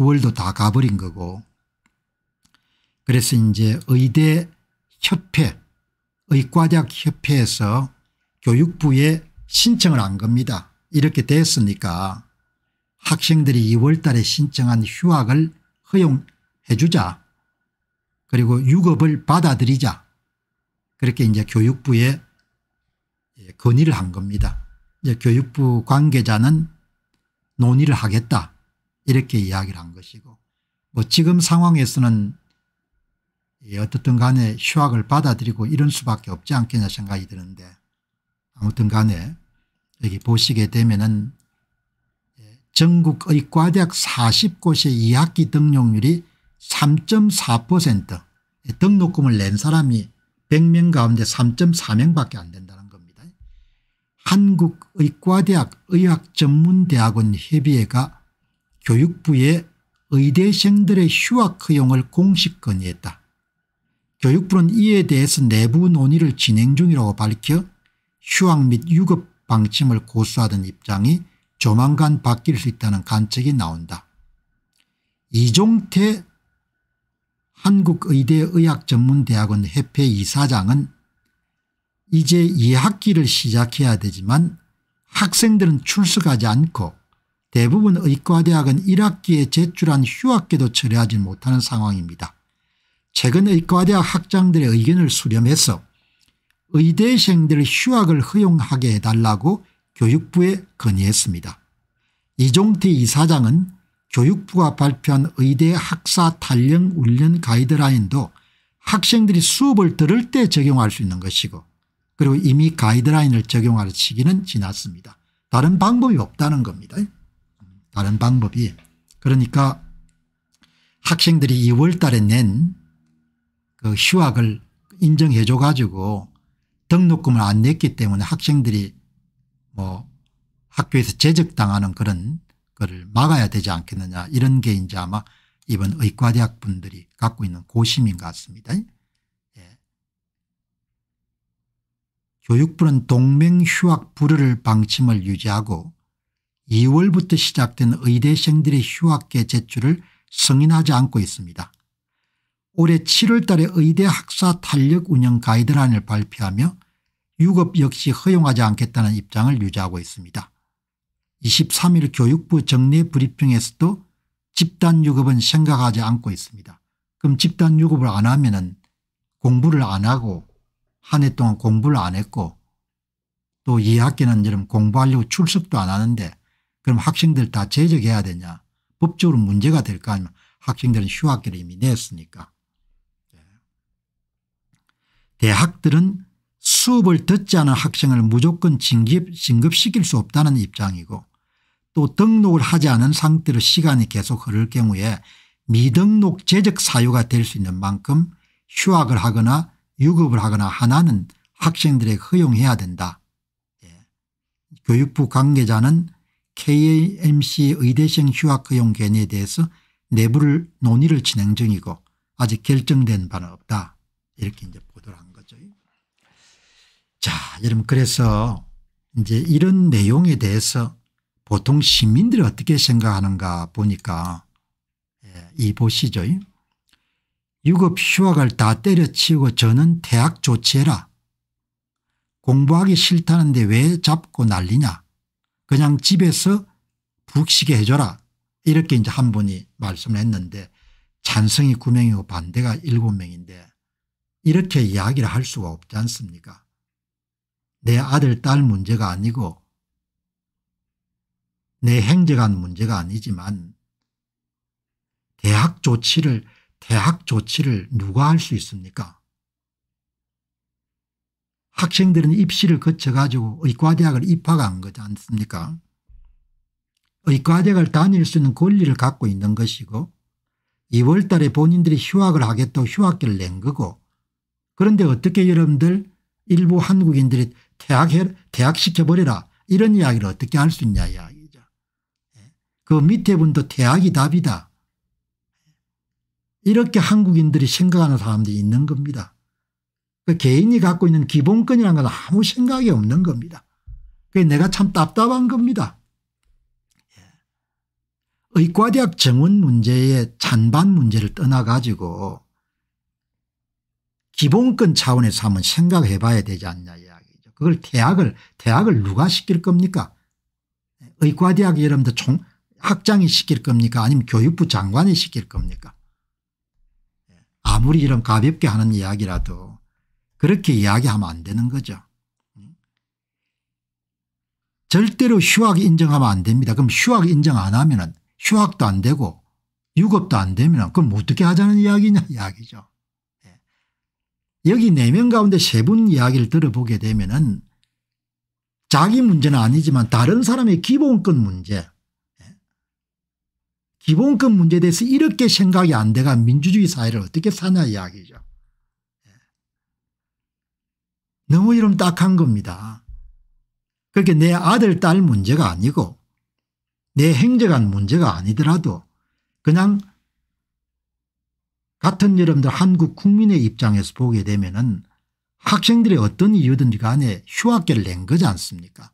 9월도 다 가버린 거고 그래서 이제 의대 협회 의과대학 협회에서 교육부에 신청을 한 겁니다. 이렇게 됐으니까 학생들이 2월 달에 신청한 휴학을 허용해 주자 그리고 유급을 받아들이자 그렇게 이제 교육부에 예, 건의를 한 겁니다. 이제 교육부 관계자는 논의를 하겠다 이렇게 이야기를 한 것이고 뭐 지금 상황에서는 어떻든 간에 휴학을 받아들이고 이런 수밖에 없지 않겠냐 생각이 드는데 아무튼 간에 여기 보시게 되면은 예, 전국의 과대학 40곳의 2학기 등록률이 3.4% 예, 등록금을 낸 사람이 100명 가운데 3.4명밖에 안 된다는 겁니다. 한국의과대학 의학전문대학원 협의회가 교육부에 의대생들의 휴학 허용을 공식 건의했다. 교육부는 이에 대해서 내부 논의를 진행 중이라고 밝혀 휴학 및 유급 방침을 고수하던 입장이 조만간 바뀔 수 있다는 관측이 나온다. 이종태 한국의대의학전문대학원 협회 이사장은 이제 2학기를 시작해야 되지만 학생들은 출석하지 않고 대부분 의과대학은 1학기에 제출한 휴학계도 처리하지 못하는 상황입니다. 최근 의과대학 학장들의 의견을 수렴해서 의대생들 휴학을 허용하게 해달라고 교육부에 건의했습니다. 이종태 이사장은 교육부가 발표한 의대 학사 탄령 훈련 가이드라인도 학생들이 수업을 들을 때 적용할 수 있는 것이고 그리고 이미 가이드라인을 적용할 시기는 지났습니다. 다른 방법이 없다는 겁니다. 다른 방법이 그러니까 학생들이 2월 달에 낸 그 휴학을 인정해 줘 가지고 등록금을 안 냈기 때문에 학생들이 뭐 학교에서 제적당하는 그런 거를 막아야 되지 않겠느냐 이런 게 이제 아마 이번 의과대학 분들이 갖고 있는 고심인 것 같습니다. 예. 교육부는 동맹휴학 불허를 방침을 유지하고 2월부터 시작된 의대생들의 휴학계 제출을 승인하지 않고 있습니다. 올해 7월 달에 의대 학사 탄력 운영 가이드라인을 발표하며 유급 역시 허용하지 않겠다는 입장을 유지하고 있습니다. 23일 교육부 정례 브리핑에서도 집단 유급은 생각하지 않고 있습니다. 그럼 집단 유급을 안 하면 은 공부를 안 하고 한 해 동안 공부를 안 했고 또 2학기는 여름 공부하려고 출석도 안 하는데 그럼 학생들 다 제적해야 되냐 법적으로 문제가 될거 아니면 학생들은 휴학기를 이미 냈으니까. 예. 대학들은 수업을 듣지 않은 학생을 무조건 진급, 진급시킬 수 없다는 입장이고 또 등록을 하지 않은 상태로 시간이 계속 흐를 경우에 미등록 제적 사유가 될 수 있는 만큼 휴학을 하거나 유급을 하거나 하나는 학생들에게 허용해야 된다. 예. 교육부 관계자는 KMC 의대생 휴학허용견에 대해서 내부를 논의를 진행 중이고 아직 결정된 바는 없다. 이렇게 이제 보도를 한 거죠. 자, 여러분 그래서 이제 이런 내용에 대해서 보통 시민들이 어떻게 생각하는가 보니까 예, 이 보시죠. 유급 휴학을 다 때려치우고 저는 대학 조치해라. 공부하기 싫다는데 왜 잡고 난리냐. 그냥 집에서 북식에 해줘라 이렇게 이제 한 분이 말씀을 했는데 찬성이 9명이고 반대가 7명인데 이렇게 이야기를 할 수가 없지 않습니까 내 아들 딸 문제가 아니고 내 행정안 문제가 아니지만 대학 조치를 대학 조치를 누가 할 수 있습니까 학생들은 입시를 거쳐가지고 의과대학을 입학한 거지 않습니까 의과대학을 다닐 수 있는 권리를 갖고 있는 것이고 2월 달에 본인들이 휴학을 하겠다고 휴학기를 낸 거고 그런데 어떻게 여러분들 일부 한국인들이 퇴학해, 퇴학시켜버려라 이런 이야기를 어떻게 할 수 있냐 이야기죠. 예. 그 밑에 분도 퇴학이 답이다. 이렇게 한국인들이 생각하는 사람들이 있는 겁니다. 그 개인이 갖고 있는 기본권이라는 건 아무 생각이 없는 겁니다. 그게 내가 참 답답한 겁니다. 예. 의과대학 정원 문제의 잔반 문제를 떠나가지고 기본권 차원에서 한번 생각해 봐야 되지 않냐 이야기죠. 그걸 대학을 대학을 누가 시킬 겁니까 의과대학 여러분들 총 학장이 시킬 겁니까 아니면 교육부 장관이 시킬 겁니까 예. 아무리 이런 가볍게 하는 이야기라도 그렇게 이야기하면 안 되는 거죠. 절대로 휴학 인정하면 안 됩니다. 그럼 휴학 인정 안 하면 휴학도 안 되고 유급도 안 되면 그럼 어떻게 하자는 이야기냐 이야기죠. 예. 여기 네 명 가운데 세 분 이야기를 들어보게 되면 은 자기 문제는 아니지만 다른 사람의 기본권 문제 예. 기본권 문제에 대해서 이렇게 생각이 안 돼가 민주주의 사회를 어떻게 사냐 이야기죠. 너무 이름 딱한 겁니다. 그렇게 내 아들 딸 문제가 아니고 내 행정안 문제가 아니더라도 그냥 같은 여러분들 한국 국민의 입장에서 보게 되면 은 학생들이 어떤 이유든지 간에 휴학계를 낸 거지 않습니까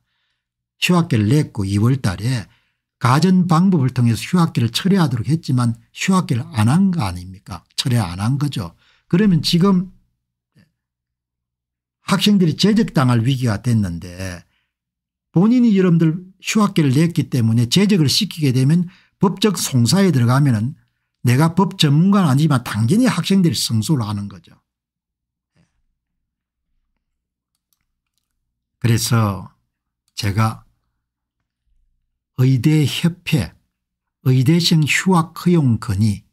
휴학계를 냈고 2월 달에 가전 방법을 통해서 휴학계를 철회하도록 했지만 휴학계를 안 한 거 아닙니까 철회 안 한 거죠. 그러면 지금 학생들이 제적당할 위기가 됐는데 본인이 여러분들 휴학계를 냈기 때문에 제적을 시키게 되면 법적 송사에 들어가면 은 내가 법 전문가는 아니지만 당연히 학생들이 성소를 하는 거죠. 그래서 제가 의대협회 의대생 휴학 허용 건의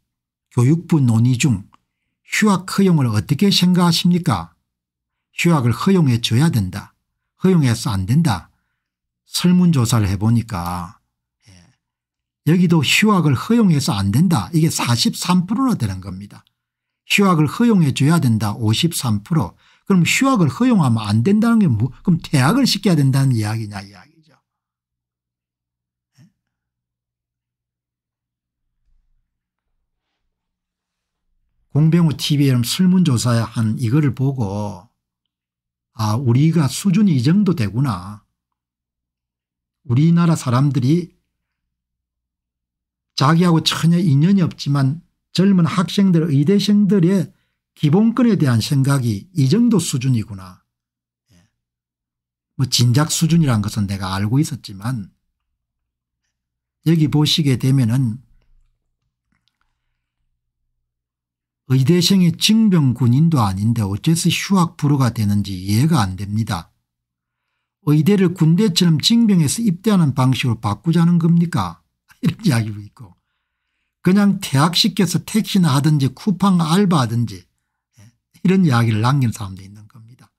교육부 논의 중 휴학 허용을 어떻게 생각하십니까 휴학을 허용해 줘야 된다. 허용해서 안 된다. 설문조사를 해보니까 예, 여기도 휴학을 허용해서 안 된다. 이게 43%나 되는 겁니다. 휴학을 허용해 줘야 된다 53% 그럼 휴학을 허용하면 안 된다는 게 뭐, 그럼 퇴학을 시켜야 된다는 이야기냐 이야기죠. 예. 공병호 TV의 설문조사한 이거를 보고 아 우리가 수준이 이 정도 되구나. 우리나라 사람들이 자기하고 전혀 인연이 없지만 젊은 학생들 의대생들의 기본권에 대한 생각이 이 정도 수준이구나. 예. 뭐 진작 수준이란 것은 내가 알고 있었지만 여기 보시게 되면은 의대생이 징병군인도 아닌데 어째서 휴학불허가 되는지 이해가 안 됩니다. 의대를 군대처럼 징병에서 입대하는 방식으로 바꾸자는 겁니까? 이런 이야기도 있고 그냥 퇴학시켜서 택시나 하든지 쿠팡 알바하든지 예, 이런 이야기를 남긴 사람도 있는 겁니다.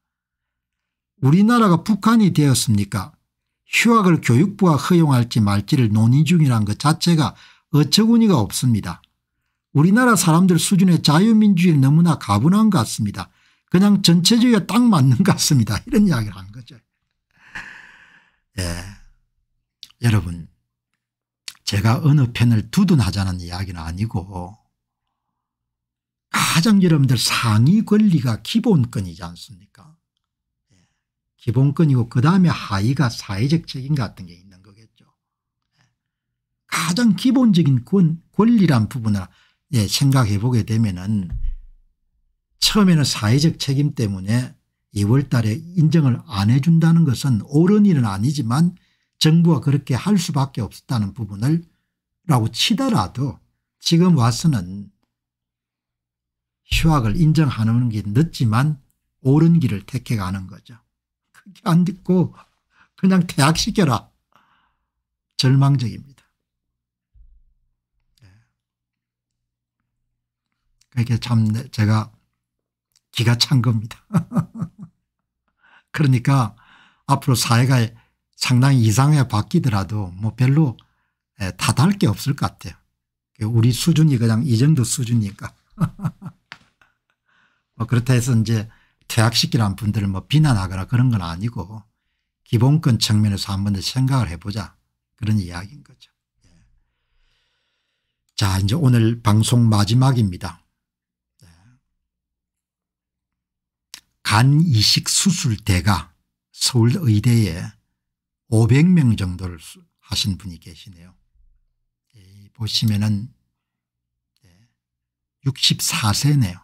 우리나라가 북한이 되었습니까? 휴학을 교육부가 허용할지 말지를 논의 중이란것 자체가 어처구니가 없습니다. 우리나라 사람들 수준의 자유민주주의 너무나 가분한 것 같습니다. 그냥 전체주의에 딱 맞는 것 같습니다. 이런 이야기를 한 거죠. 예. 여러분 제가 어느 편을 두둔하자는 이야기는 아니고 가장 여러분들 상위 권리가 기본권이지 않습니까 예. 기본권이고 그다음에 하위가 사회적 책임 같은 게 있는 거겠죠. 예. 가장 기본적인 권, 권리란 부분을 예, 생각해 보게 되면은 처음에는 사회적 책임 때문에 2월 달에 인정을 안 해준다는 것은 옳은 일은 아니지만 정부가 그렇게 할 수밖에 없었다는 부분을 라고 치더라도 지금 와서는 휴학을 인정하는 게 늦지만 옳은 길을 택해가는 거죠. 그게 안 듣고 그냥 퇴학시켜라. 절망적입니다. 그게 참 제가 기가 찬 겁니다. 그러니까 앞으로 사회가 상당히 이상해 바뀌더라도 뭐 별로 예, 다달 게 없을 것 같아요. 우리 수준이 그냥 이 정도 수준이니까. 뭐 그렇다 해서 이제 퇴학시키란 분들을 뭐 비난하거나 그런 건 아니고 기본권 측면에서 한번 생각을 해보자 그런 이야기인 거죠. 예. 자 이제 오늘 방송 마지막입니다. 간이식 수술대가 서울의대에 500명 정도를 하신 분이 계시네요. 예, 보시면은 64세네요. 예,